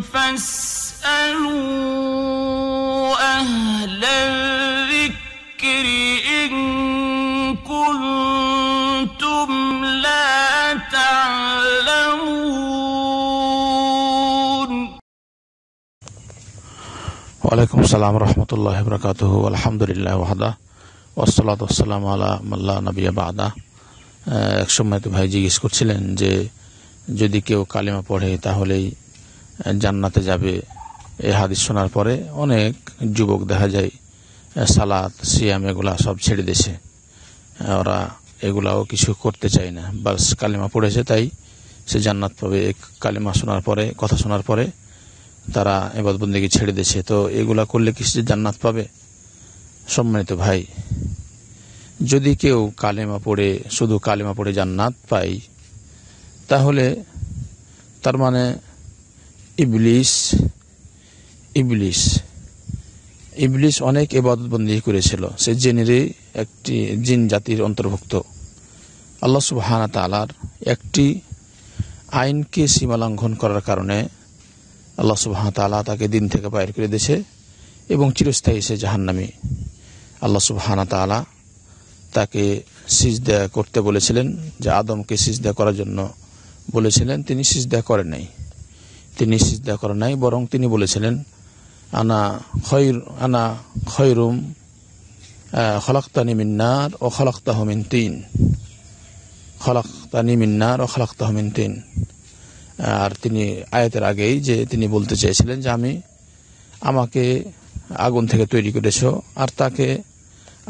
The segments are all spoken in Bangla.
فاسألوا أهل الذكر إن كنتم لا تعلمون وعليكم السلام ورحمة الله وبركاته والحمد لله وحده والصلاة والسلام على من لا نبي بعده এক সময় তো ভাই জিজ্ঞেস করছিলেন যে যদি কেউ কালিমা পড়ে তাহলেই জান্নাতে যাবে এই হাদিস শোনার পরে অনেক যুবক দেখা যায় সালাদ সিয়াম এগুলা সব ছেড়ে দিয়েছে ওরা এগুলাও কিছু করতে চায় না বাস কালিমা পড়েছে তাই সে জান্নাত পাবে কালিমা শোনার পরে কথা শোনার পরে তারা এবাদবন্দিকে ছেড়ে দিয়েছে তো এগুলা করলে কি সে জান্নাত পাবে সম্মানিত ভাই যদি কেউ কালেমা পড়ে শুধু কালেমা পড়ে জান্নাত পাই তাহলে তার মানে ইবলিস ইবলিস ইবলিস অনেক বন্দি করেছিল সে জিনেরই একটি জিন জাতির অন্তর্ভুক্ত আল্লাহ সুবাহানা তালার একটি আইনকে সীমালঙ্ঘন করার কারণে আল্লাহ সুবাহানা তালা তাকে দিন থেকে বাইর করে দিয়েছে এবং চিরস্থায়ী সে জাহান্নামি আল্লাহ সুবাহানা তালা তাকে সিজদা করতে বলেছিলেন যে আদমকে সিজদা করার জন্য বলেছিলেন তিনি সিজদা করেন নাই তিনি সিজদা করেন নাই বরং তিনি বলেছিলেন আনা খৈর আনা খৈরুম খলাক্তানি মিন্নার ও খলাক্তাহমিন তিন খলাক্তানি মিন্নার ও খলাক্তাহমিন তিন আর তিনি আয়াতের আগেই যে তিনি বলতে চেয়েছিলেন যে আমি আমাকে আগুন থেকে তৈরি করেছ আর তাকে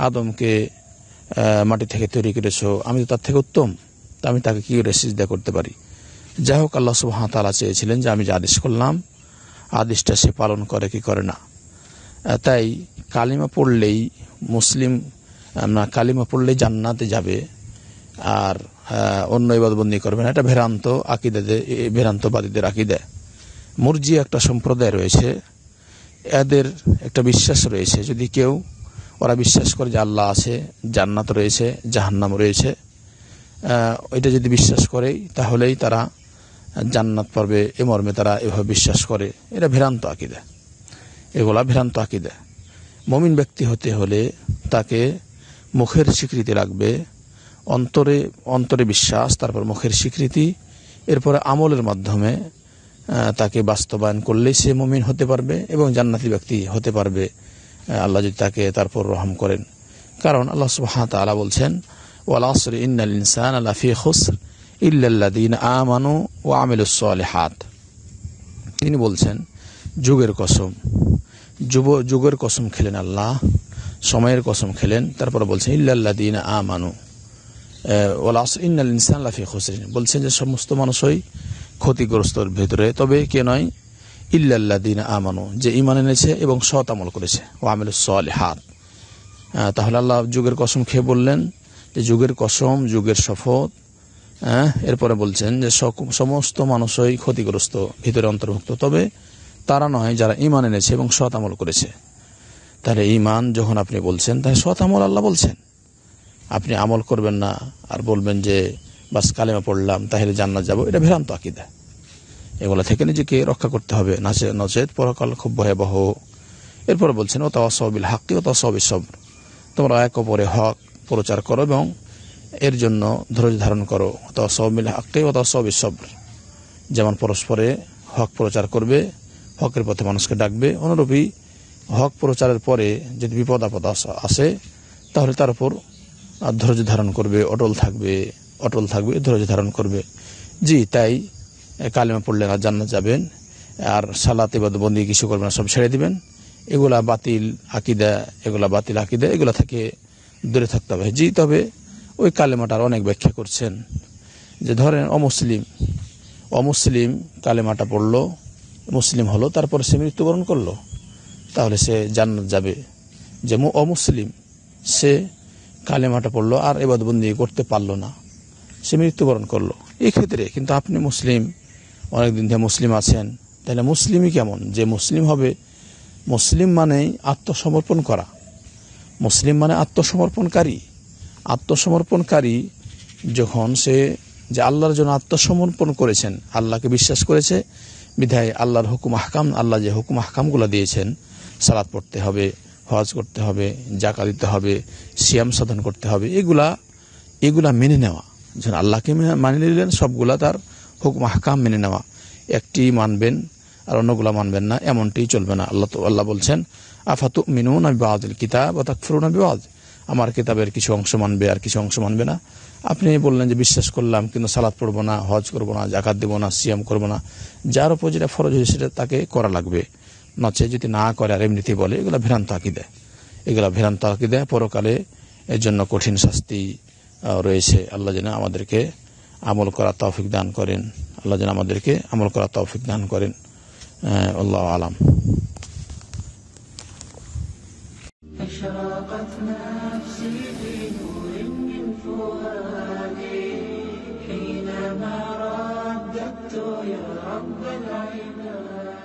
আদমকে মাটি থেকে তৈরি করেছ আমি তো তার থেকে উত্তম তা আমি তাকে কী করে সিজদা করতে পারি যাই হোক আল্লাহ সুহামতালা চেয়েছিলেন যে আমি যে আদেশ করলাম আদেশটা সে পালন করে কি করে না তাই কালিমা পড়লেই মুসলিম না কালিমা পড়লেই জান্নাতে যাবে আর অন্য ইবাদবন্দী করবে না এটা ভেরান্ত আকিদাদের ভেরান্তবাদীদের আকিদে মুরজি একটা সম্প্রদায় রয়েছে এদের একটা বিশ্বাস রয়েছে যদি কেউ ওরা বিশ্বাস করে যে আল্লাহ আছে জান্নাত রয়েছে জাহান্নাম রয়েছে এটা যদি বিশ্বাস করে তাহলেই তারা জান্নাত পারবে এ মর্মে তারা এভাবে বিশ্বাস করে এটা ভ্রান্ত আকিদা এগুলা ভ্রান্ত আকিদা মমিন ব্যক্তি হতে হলে তাকে মুখের স্বীকৃতি লাগবে অন্তরে অন্তরে বিশ্বাস তারপর মুখের স্বীকৃতি এরপরে আমলের মাধ্যমে তাকে বাস্তবায়ন করলেই সে মমিন হতে পারবে এবং জান্নাতি ব্যক্তি হতে পারবে আল্লাহ যদি তাকে তারপর রহম করেন কারণ আল্লাহ সুহাত আলা বলছেন ওয়াল আসর ইন্নাল ইনসান আল্লাহ ফি খসর ইল্লাল্লাদিন আমানু ও আমিলুসলে হাত তিনি বলছেন যুগের কসম যুব যুগের কসম খেলেন আল্লাহ সময়ের কসম খেলেন তারপর বলছেন ইল্লাল্লাদিন আমানু ওলাস লাফি খুসরিন বলছেন যে সমস্ত মানুষই ক্ষতিগ্রস্তর ভেতরে তবে কে নয় ইল্লাল্লাদিন আমানু যে ইমান এনেছে এবং সৎ আমল করেছে ও আমিল হাত তাহলে আল্লাহ যুগের কসম খেয়ে বললেন যে যুগের কসম যুগের শপথ হ্যাঁ এরপরে বলছেন যে সমস্ত মানুষই ক্ষতিগ্রস্ত ভিতরে অন্তর্ভুক্ত তবে তারা নয় যারা ইমান এনেছে এবং সৎ আমল করেছে তাহলে ইমান যখন আপনি বলছেন তাহলে সৎ আমল আল্লাহ বলছেন আপনি আমল করবেন না আর বলবেন যে বাস কালেমা পড়লাম তাহলে জান্নাত যাব এটা ভ্রান্ত আকিদা এগুলো থেকে নিজেকে রক্ষা করতে হবে নাচে নচেত পরকাল খুব ভয়াবহ এরপরে বলছেন ও অসবিল হাক্কি ও তাওয়াসবিল সবর তোমরা এক অপরে হক প্রচার করো এবং এর জন্য ধৈর্য ধারণ করো সব মিলে হাক্কে অথবা সব সবর যেমন পরস্পরে হক প্রচার করবে হকের পথে মানুষকে ডাকবে অনুরূপই হক প্রচারের পরে যদি বিপদ আপদ আসে তাহলে তার উপর ধৈর্য ধারণ করবে অটল থাকবে অটল থাকবে ধৈর্য ধারণ করবে জি তাই কালিমা পড়লে না জান্নাত যাবেন আর সালাতে ইবাদ বন্দি কিছু করবে না সব ছেড়ে দিবেন এগুলা বাতিল আকিদা এগুলা বাতিল আকিদা এগুলা থেকে দূরে থাকতে হবে জি তবে ওই কালেমাটার অনেক ব্যাখ্যা করছেন যে ধরেন অমুসলিম অমুসলিম কালেমাটা পড়ল মুসলিম হলো তারপরে সে মৃত্যুবরণ করলো তাহলে সে জান্নাত যাবে যে অমুসলিম সে কালেমাটা পড়লো আর এবাদবন্দি করতে পারলো না সে মৃত্যুবরণ করলো এক্ষেত্রে কিন্তু আপনি মুসলিম অনেকদিন ধরে মুসলিম আছেন তাহলে মুসলিমই কেমন যে মুসলিম হবে মুসলিম মানেই আত্মসমর্পণ করা মুসলিম মানে আত্মসমর্পণকারী আত্মসমর্পণকারী যখন সে যে আল্লাহর জন্য আত্মসমর্পণ করেছেন আল্লাহকে বিশ্বাস করেছে বিধায় আল্লাহর হুকুম হাকাম আল্লাহ যে হুকুম হাকামগুলো দিয়েছেন সালাদ পড়তে হবে হজ করতে হবে জাকা দিতে হবে সিয়াম সাধন করতে হবে এগুলা এগুলা মেনে নেওয়া যখন আল্লাহকে মানে নিলেন সবগুলা তার হুকুম হাকাম মেনে নেওয়া একটি মানবেন আর অন্যগুলা মানবেন না এমনটি চলবে না আল্লাহ আল্লাহ বলছেন আফাতু মিনুন আবি বাহাদুল কিতাব অর্থাৎ ফিরুন আবি বাহাদুল আমার কিতাবের কিছু অংশ মানবে আর কিছু অংশ মানবে না আপনি বললেন যে বিশ্বাস করলাম কিন্তু সালাদ পড়বো না হজ করবো না জাকাত দেবো না সিএম করবো না যার উপর যেটা ফরজ হয়েছে সেটা তাকে করা লাগবে নচে যদি না করে আর এমনিতে বলে এগুলো ভ্রান্ত আঁকি দেয় এগুলো ভ্রান্ত আঁকি দেয় পরকালে এর জন্য কঠিন শাস্তি রয়েছে আল্লাহ যেন আমাদেরকে আমল করা তৌফিক দান করেন আল্লাহ যেন আমাদেরকে আমল করা তৌফিক দান করেন আল্লাহ আলাম فاقت نفسي بنور من فؤادي حينما رددت يا رب العباد